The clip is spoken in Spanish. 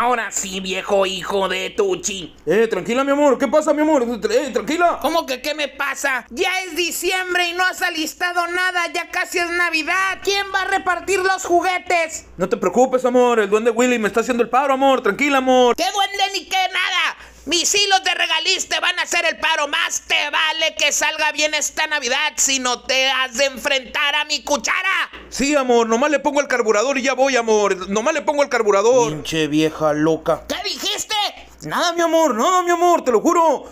Ahora sí, viejo hijo de Tuchi. Eh, tranquila, mi amor. ¿Qué pasa, mi amor? Eh, tranquila. ¿Cómo que qué me pasa? Ya es diciembre y no has alistado nada. Ya casi es Navidad. ¿Quién va a repartir los juguetes? No te preocupes, amor. El duende Willy me está haciendo el paro, amor. Tranquila, amor. ¿Qué duende ni qué nada? Mis hilos te regaliste van a hacer el paro. Más te vale que salga bien esta Navidad si no te has de enfrentar a mi cuchara. Sí, amor, nomás le pongo el carburador y ya voy, amor. Nomás le pongo el carburador. Pinche vieja loca. ¿Qué dijiste? Nada, mi amor, nada, mi amor, te lo juro.